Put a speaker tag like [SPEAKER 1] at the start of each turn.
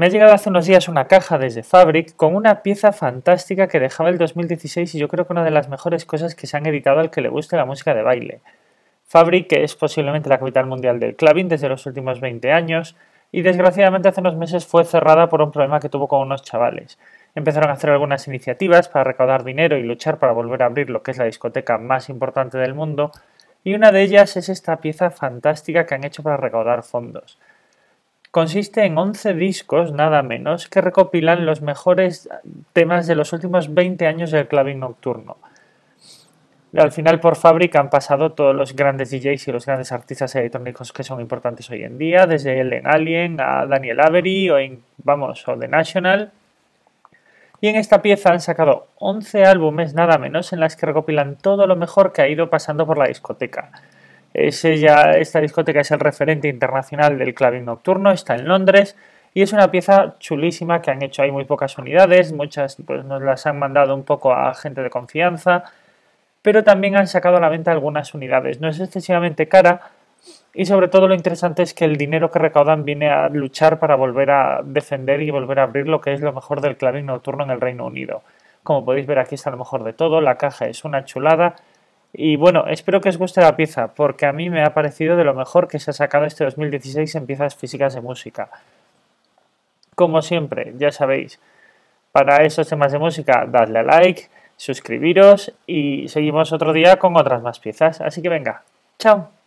[SPEAKER 1] Me ha llegado hace unos días una caja desde Fabric con una pieza fantástica que dejaba el 2016 y yo creo que una de las mejores cosas que se han editado al que le guste la música de baile. Fabric, que es posiblemente la capital mundial del clubbing desde los últimos 20 años, y desgraciadamente hace unos meses fue cerrada por un problema que tuvo con unos chavales. Empezaron a hacer algunas iniciativas para recaudar dinero y luchar para volver a abrir lo que es la discoteca más importante del mundo, y una de ellas es esta pieza fantástica que han hecho para recaudar fondos consiste en 11 discos, nada menos, que recopilan los mejores temas de los últimos 20 años del clubbing nocturno. Al final, por fábrica han pasado todos los grandes DJs y los grandes artistas electrónicos que son importantes hoy en día, desde Ellen Alien a Daniel Avery o, vamos, o The National. Y en esta pieza han sacado 11 álbumes, nada menos, en las que recopilan todo lo mejor que ha ido pasando por la discoteca es ella esta discoteca es el referente internacional del clavín nocturno, está en Londres y es una pieza chulísima que han hecho ahí muy pocas unidades, muchas pues, nos las han mandado un poco a gente de confianza, pero también han sacado a la venta algunas unidades. No es excesivamente cara y sobre todo lo interesante es que el dinero que recaudan viene a luchar para volver a defender y volver a abrir lo que es lo mejor del clavín nocturno en el Reino Unido. Como podéis ver aquí está lo mejor de todo, la caja es una chulada y bueno, espero que os guste la pieza, porque a mí me ha parecido de lo mejor que se ha sacado este 2016 en piezas físicas de música. Como siempre, ya sabéis, para esos temas de música, dadle a like, suscribiros y seguimos otro día con otras más piezas. Así que venga,
[SPEAKER 2] chao.